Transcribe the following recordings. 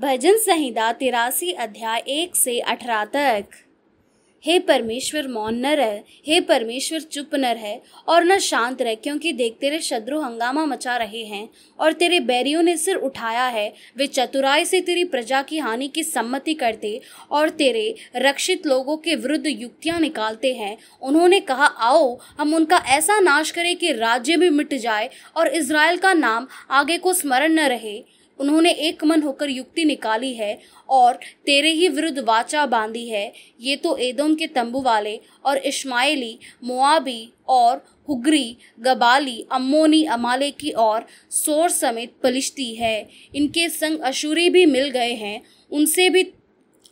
भजन संहिता तिरासी अध्याय एक से अठारह तक हे परमेश्वर मौन न रह हे परमेश्वर चुप न रह और न शांत रह क्योंकि देख तेरे शत्रु हंगामा मचा रहे हैं और तेरे बैरियों ने सिर उठाया है वे चतुराई से तेरी प्रजा की हानि की सम्मति करते और तेरे रक्षित लोगों के विरुद्ध युक्तियां निकालते हैं उन्होंने कहा आओ हम उनका ऐसा नाश करें कि राज्य भी मिट जाए और इसराइल का नाम आगे को स्मरण न रहे उन्होंने एक मन होकर युक्ति निकाली है और तेरे ही विरुद्ध वाचा बांधी है ये तो एदोम के तंबू वाले और इश्माइली मुआबी और हुगरी गबाली अम्मोनी की और सोर समेत पलिश्ती है इनके संग अशूरी भी मिल गए हैं उनसे भी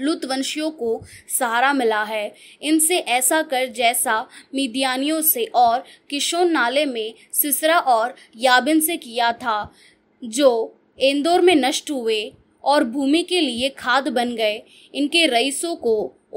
लुतवंशियों को सहारा मिला है इनसे ऐसा कर जैसा मिदियानियों से और किशोर नाले में सिसरा और याबिन से किया था जो इंदौर में नष्ट हुए और भूमि के लिए खाद बन गए इनके रईसों को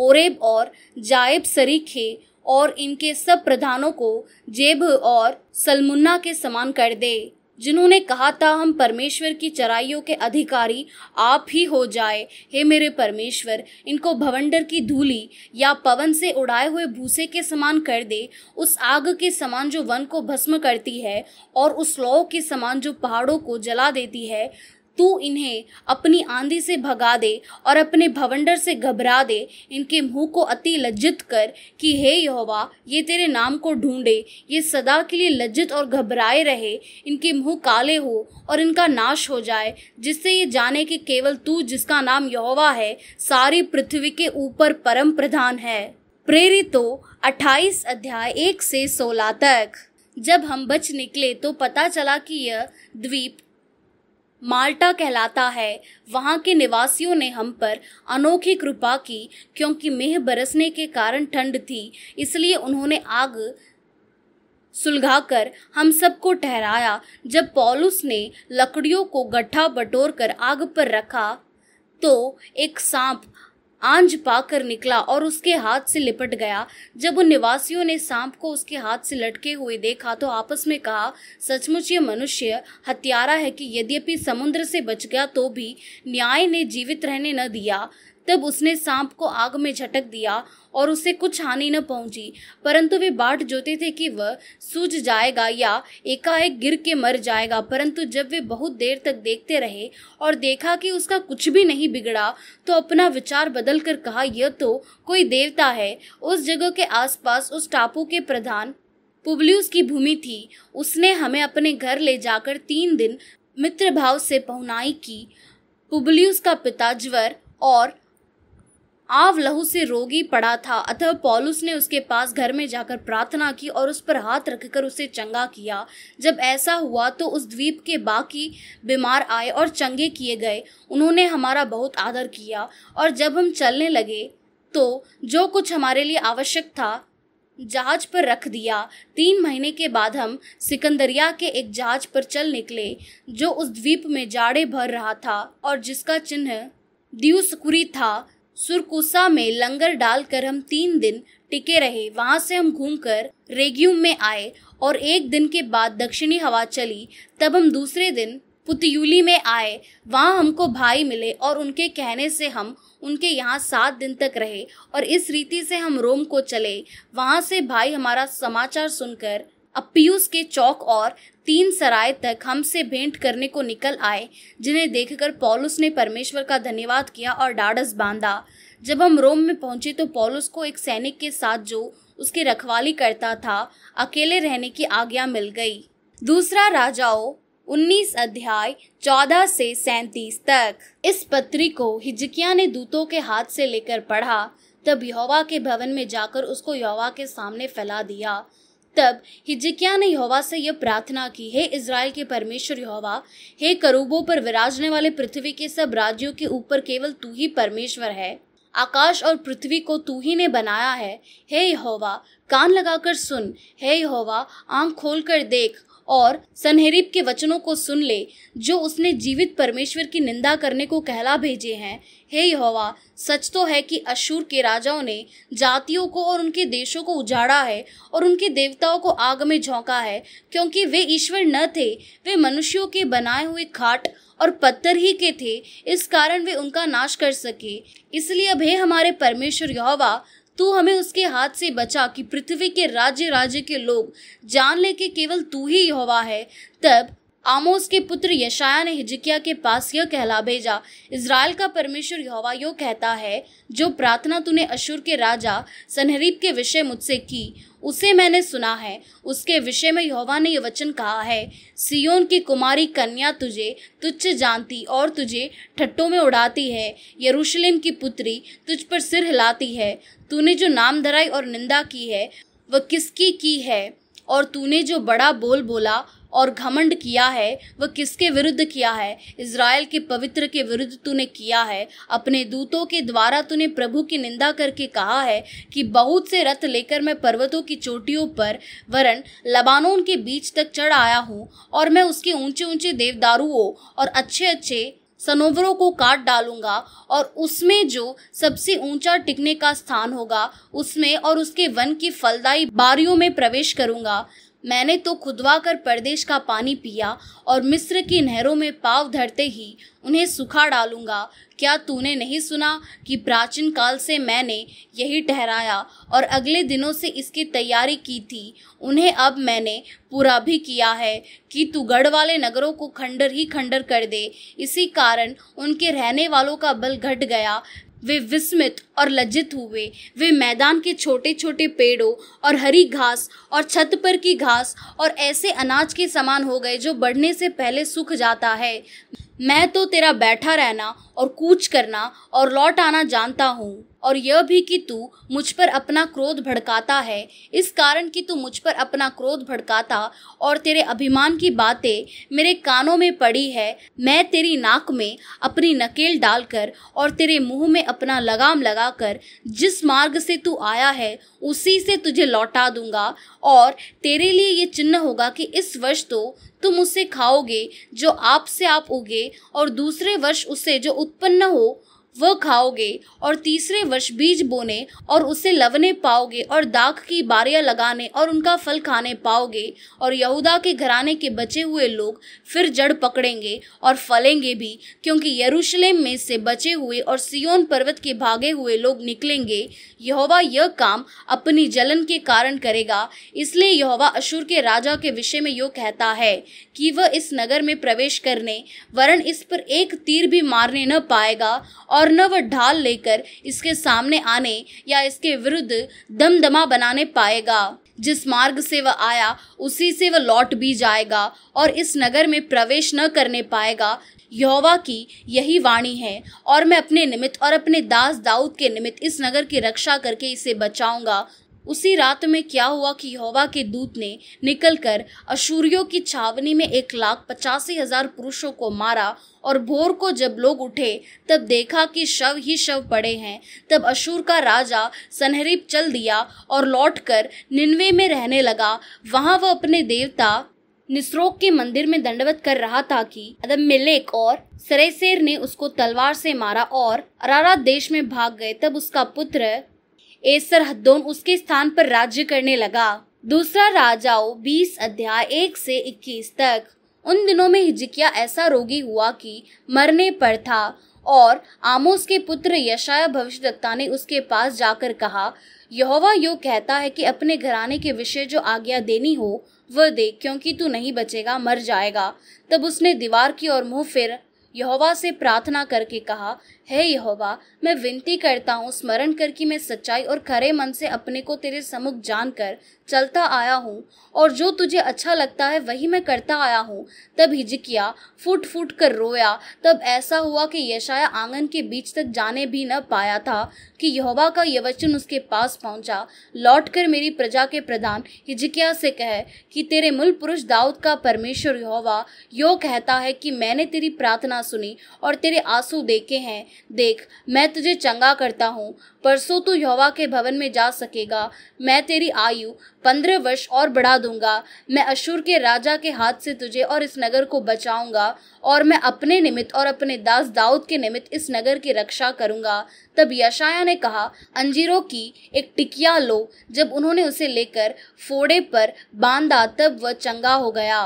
ओरेब और जायब सरीखे और इनके सब प्रधानों को जेब और सलमुन्ना के समान कर दे जिन्होंने कहा था हम परमेश्वर की चराइयों के अधिकारी आप ही हो जाए हे मेरे परमेश्वर इनको भवंडर की धूली या पवन से उड़ाए हुए भूसे के समान कर दे उस आग के समान जो वन को भस्म करती है और उस लौ के समान जो पहाड़ों को जला देती है तू इन्हें अपनी आंधी से भगा दे और अपने भवंडर से घबरा दे इनके मुंह को अति लज्जित कर कि हे यहोवा ये तेरे नाम को ढूंढे ये सदा के लिए लज्जित और घबराए रहे इनके मुंह काले हो और इनका नाश हो जाए जिससे ये जाने कि केवल तू जिसका नाम यहोवा है सारी पृथ्वी के ऊपर परम प्रधान है प्रेरितो 28 अध्याय 1 से 16 तक जब हम बच निकले तो पता चला कि यह द्वीप माल्टा कहलाता है वहाँ के निवासियों ने हम पर अनोखी कृपा की क्योंकि मेह बरसने के कारण ठंड थी इसलिए उन्होंने आग सुलगाकर हम सबको ठहराया जब पॉलुस ने लकड़ियों को गड्ढा बटोर कर आग पर रखा तो एक सांप आंज पाकर निकला और उसके हाथ से लिपट गया जब उन निवासियों ने सांप को उसके हाथ से लटके हुए देखा तो आपस में कहा सचमुच ये मनुष्य हत्यारा है कि यद्यपि समुद्र से बच गया तो भी न्याय ने जीवित रहने न दिया तब उसने सांप को आग में झटक दिया और उसे कुछ हानि न पहुंची परंतु वे बाट जोते थे कि वह सूझ जाएगा या एकाएक गिर के मर जाएगा परंतु जब वे बहुत देर तक देखते रहे और देखा कि उसका कुछ भी नहीं बिगड़ा तो अपना विचार बदल कर कहा यह तो कोई देवता है उस जगह के आसपास उस टापू के प्रधान पुबलियस की भूमि थी उसने हमें अपने घर ले जाकर तीन दिन मित्र भाव से पहुनाई की पुबलियस का पिता ज्वर और आव लहू से रोगी पड़ा था अतः पॉलुस ने उसके पास घर में जाकर प्रार्थना की और उस पर हाथ रखकर उसे चंगा किया जब ऐसा हुआ तो उस द्वीप के बाकी बीमार आए और चंगे किए गए उन्होंने हमारा बहुत आदर किया और जब हम चलने लगे तो जो कुछ हमारे लिए आवश्यक था जहाज पर रख दिया तीन महीने के बाद हम सिकंदरिया के एक जहाज पर चल निकले जो उस द्वीप में जाड़े भर रहा था और जिसका चिन्ह दियुसकुरी था सुरकुसा में लंगर डालकर हम तीन दिन टिके रहे वहां से हम घूमकर रेग्यूम में आए और एक दिन के बाद दक्षिणी हवा चली तब हम दूसरे दिन पुतियुली में आए वहाँ हमको भाई मिले और उनके कहने से हम उनके यहाँ सात दिन तक रहे और इस रीति से हम रोम को चले वहाँ से भाई हमारा समाचार सुनकर अब पीयूष के चौक और तीन सराय तक हमसे भेंट करने को निकल आए जिन्हें देखकर पॉलुस ने परमेश्वर का धन्यवाद किया और डाडस बांधा जब हम रोम में पहुंचे तो पॉलुस को एक सैनिक के साथ जो उसकी रखवाली करता था अकेले रहने की आज्ञा मिल गई दूसरा राजाओं 19 अध्याय 14 से 37 तक इस पत्री को हिजकिया ने दूतों के हाथ से लेकर पढ़ा तब यहोवा के भवन में जाकर उसको यहोवा के सामने फैला दिया तब हिजिकिया ने यहोवा से यह प्रार्थना की हे इसराइल के परमेश्वर यहोवा हे करूबों पर विराजने वाले पृथ्वी के सब राज्यों के ऊपर केवल तू ही परमेश्वर है आकाश और पृथ्वी को तू ही ने बनाया है हे यहोवा कान लगाकर सुन हे यहोवा आंख खोलकर देख और सनहरीब के वचनों को सुन ले जो उसने जीवित परमेश्वर की निंदा करने को कहला भेजे हैं हे यहोवा सच तो है कि अशूर के राजाओं ने जातियों को और उनके देशों को उजाड़ा है और उनके देवताओं को आग में झोंका है क्योंकि वे ईश्वर न थे वे मनुष्यों के बनाए हुए खाट और पत्थर ही के थे इस कारण वे उनका नाश कर सके इसलिए अब हे हमारे परमेश्वर यहोवा तू हमें उसके हाथ से बचा कि पृथ्वी के राज्य राज्य के लोग जान ले कि केवल तू ही हवा है तब आमोस के पुत्र यशाया ने हिजकिया के पास यह कहला भेजा इसराइल का परमेश्वर यहोवा यो कहता है जो प्रार्थना तूने अशुर के राजा सनहरीब के विषय मुझसे की उसे मैंने सुना है उसके विषय में यहोवा ने यह वचन कहा है सियोन की कुमारी कन्या तुझे तुच्छ जानती और तुझे ठट्टों में उड़ाती है यरूशलेम की पुत्री तुझ पर सिर हिलाती है तूने जो नाम धराई और निंदा की है वह किसकी की है और तूने जो बड़ा बोल बोला और घमंड किया है वह किसके विरुद्ध किया है इसराइल के पवित्र के विरुद्ध तूने किया है अपने दूतों के द्वारा तूने प्रभु की निंदा करके कहा है कि बहुत से रथ लेकर मैं पर्वतों की चोटियों पर वरन लबानों के बीच तक चढ़ आया हूँ और मैं उसके ऊंचे ऊंचे देवदारुओं और अच्छे अच्छे सनोवरों को काट डालूंगा और उसमें जो सबसे ऊंचा टिकने का स्थान होगा उसमें और उसके वन की फलदायी बारियों में प्रवेश करूंगा मैंने तो खुदवा कर प्रदेश का पानी पिया और मिस्र की नहरों में पाव धरते ही उन्हें सुखा डालूंगा क्या तूने नहीं सुना कि प्राचीन काल से मैंने यही ठहराया और अगले दिनों से इसकी तैयारी की थी उन्हें अब मैंने पूरा भी किया है कि तू गढ़ वाले नगरों को खंडर ही खंडर कर दे इसी कारण उनके रहने वालों का बल घट गया वे विस्मित और लज्जित हुए वे मैदान के छोटे छोटे पेड़ों और हरी घास और छत पर की घास और ऐसे अनाज के समान हो गए जो बढ़ने से पहले सूख जाता है मैं तो तेरा बैठा रहना और कूच करना और लौट आना जानता हूँ और यह भी कि तू मुझ पर अपना क्रोध भड़काता है इस कारण कि तू मुझ पर अपना क्रोध भड़काता और तेरे अभिमान की बातें मेरे कानों में पड़ी है मैं तेरी नाक में अपनी नकेल डालकर और तेरे मुंह में अपना लगाम लगा लौटाकर जिस मार्ग से तू आया है उसी से तुझे लौटा दूंगा और तेरे लिए ये चिन्ह होगा कि इस वर्ष तो तुम उसे खाओगे जो आप से आप उगे और दूसरे वर्ष उसे जो उत्पन्न हो वह खाओगे और तीसरे वर्ष बीज बोने और उसे लवने पाओगे और दाख की बारियां लगाने और उनका फल खाने पाओगे और यहूदा के घराने के बचे हुए लोग फिर जड़ पकड़ेंगे और फलेंगे भी क्योंकि यरूशलेम में से बचे हुए और सियोन पर्वत के भागे हुए लोग निकलेंगे यहोवा यह काम अपनी जलन के कारण करेगा इसलिए यहोवा अशुर के राजा के विषय में यो कहता है कि वह इस नगर में प्रवेश करने वरण इस पर एक तीर भी मारने न पाएगा और औरनव ढाल लेकर इसके सामने आने या इसके विरुद्ध दमदमा बनाने पाएगा जिस मार्ग से वह आया उसी से वह लौट भी जाएगा और इस नगर में प्रवेश न करने पाएगा यहोवा की यही वाणी है और मैं अपने निमित्त और अपने दास दाऊद के निमित्त इस नगर की रक्षा करके इसे बचाऊंगा उसी रात में क्या हुआ कि यहोवा के दूत ने निकलकर अशूरियों की छावनी में एक लाख पचासी हजार पुरुषों को मारा और भोर को जब लोग उठे तब देखा कि शव ही शव पड़े हैं तब अशूर का राजा सनहरीब चल दिया और लौटकर निन्वे में रहने लगा वहां वह अपने देवता निस्रोक के मंदिर में दंडवत कर रहा था कि अदम मिलेक और सरेसेर ने उसको तलवार से मारा और अरारा देश में भाग गए तब उसका पुत्र ए सरहदोन उसके स्थान पर राज्य करने लगा दूसरा राजाओं बीस अध्याय एक से इक्कीस तक उन दिनों में हिजिकिया ऐसा रोगी हुआ कि मरने पर था और आमोस के पुत्र यशाया भविष्यवक्ता ने उसके पास जाकर कहा यहोवा यो कहता है कि अपने घराने के विषय जो आज्ञा देनी हो वह दे क्योंकि तू नहीं बचेगा मर जाएगा तब उसने दीवार की ओर मुंह फिर यहोवा से प्रार्थना करके कहा हे hey यहोवा मैं विनती करता हूँ स्मरण कर कि मैं सच्चाई और खरे मन से अपने को तेरे समुख जानकर चलता आया हूँ और जो तुझे अच्छा लगता है वही मैं करता आया हूँ तब हिजकिया फूट फूट कर रोया तब ऐसा हुआ कि यशाया आंगन के बीच तक जाने भी न पाया था कि यहोवा का यह वचन उसके पास पहुँचा लौट कर मेरी प्रजा के प्रधान हिजकिया से कहे कि तेरे मूल पुरुष दाऊद का परमेश्वर यहोवा यो कहता है कि मैंने तेरी प्रार्थना सुनी और तेरे आंसू देखे हैं देख मैं तुझे चंगा करता हूँ परसों तू यहोवा के भवन में जा सकेगा मैं तेरी आयु पंद्रह वर्ष और बढ़ा दूंगा मैं अशुर के राजा के हाथ से तुझे और इस नगर को बचाऊंगा और मैं अपने निमित्त और अपने दास दाऊद के निमित्त इस नगर की रक्षा करूंगा तब यशाया ने कहा अंजीरों की एक टिकिया लो जब उन्होंने उसे लेकर फोड़े पर बांधा तब वह चंगा हो गया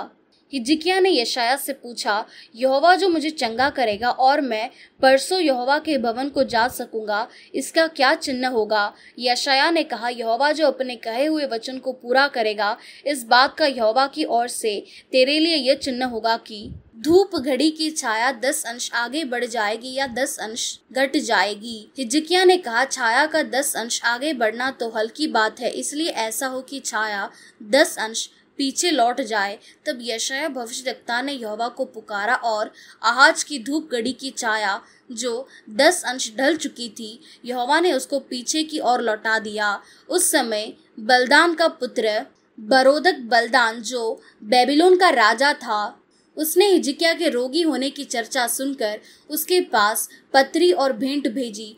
हिजिकिया ने यशाया से पूछा यहोवा जो मुझे चंगा करेगा और मैं परसों यहोवा के भवन को जा सकूंगा इसका क्या चिन्ह होगा यशाया ने कहा यहोवा जो अपने कहे हुए वचन को पूरा करेगा इस बात का यहोवा की ओर से तेरे लिए यह चिन्ह होगा कि धूप घड़ी की छाया दस अंश आगे बढ़ जाएगी या दस अंश घट जाएगी हिजकिया ने कहा छाया का दस अंश आगे बढ़ना तो हल्की बात है इसलिए ऐसा हो कि छाया दस अंश पीछे लौट जाए तब यशया भविष्य दत्ता ने यहोवा को पुकारा और आहाज की धूप गड़ी की छाया जो दस अंश ढल चुकी थी यहोवा ने उसको पीछे की ओर लौटा दिया उस समय बलदान का पुत्र बरोदक बलदान जो बेबीलोन का राजा था उसने हिजिकिया के रोगी होने की चर्चा सुनकर उसके पास पत्री और भेंट भेजी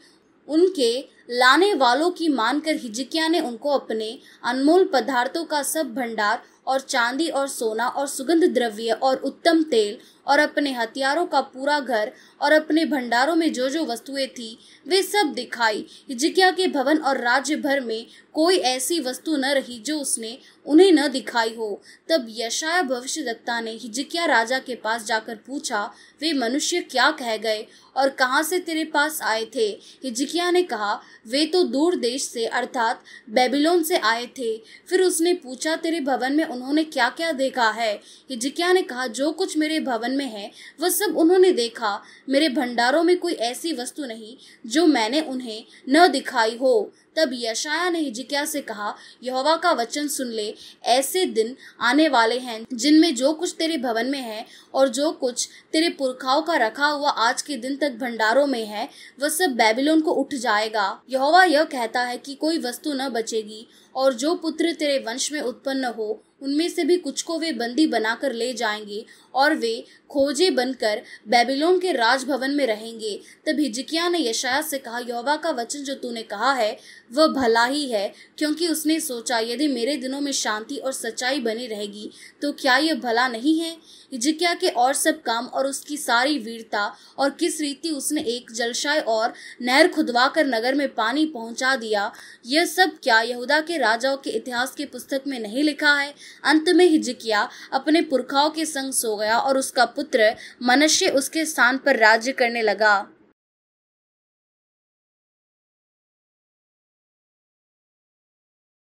उनके लाने वालों की मानकर हिजकिया ने उनको अपने अनमोल पदार्थों का सब भंडार और चांदी और सोना और सुगंध द्रव्य और उत्तम तेल और अपने हथियारों का पूरा घर और अपने भंडारों में जो जो वस्तुएं थी वे सब दिखाई हिजकिया के भवन और राज्य भर में कोई ऐसी वस्तु न रही जो उसने उन्हें न दिखाई हो तब यशाया दत्ता ने हिजकिया राजा के पास जाकर पूछा वे मनुष्य क्या कह गए और कहाँ से तेरे पास आए थे हिजकिया ने कहा वे तो दूर देश से अर्थात बेबीलोन से आए थे फिर उसने पूछा तेरे भवन में उन्होंने क्या क्या देखा है हिजकिया ने कहा जो कुछ मेरे भवन में है वह सब उन्होंने देखा मेरे भंडारों में कोई ऐसी वस्तु नहीं जो मैंने उन्हें न दिखाई हो तब यशाया ने हिजिकिया से कहा यहोवा का वचन सुन ले ऐसे दिन आने वाले हैं जिनमें जो कुछ तेरे भवन में है और जो कुछ तेरे पुरखाओं का रखा हुआ आज के दिन तक भंडारों में है वह सब बेबीलोन को उठ जाएगा यहोवा यह कहता है कि कोई वस्तु न बचेगी और जो पुत्र तेरे वंश में उत्पन्न हो उनमें से भी कुछ को वे बंदी बनाकर ले जाएंगे और वे खोजे बनकर बेबीलोन के राजभवन में रहेंगे तब हिजकिया ने यशाया से कहा यहोवा का वचन जो तूने कहा है वह भला ही है क्योंकि उसने सोचा यदि मेरे दिनों में शांति और सच्चाई बनी रहेगी तो क्या यह भला नहीं है इजिक्या के और सब काम और उसकी सारी वीरता और किस रीति उसने एक जलशाय और नहर खुदवा कर नगर में पानी पहुंचा दिया यह सब क्या यहूदा के राजाओं के इतिहास के पुस्तक में नहीं लिखा है अंत में हिजकिया अपने पुरखाओं के संग सो गया और उसका पुत्र मनुष्य उसके स्थान पर राज्य करने लगा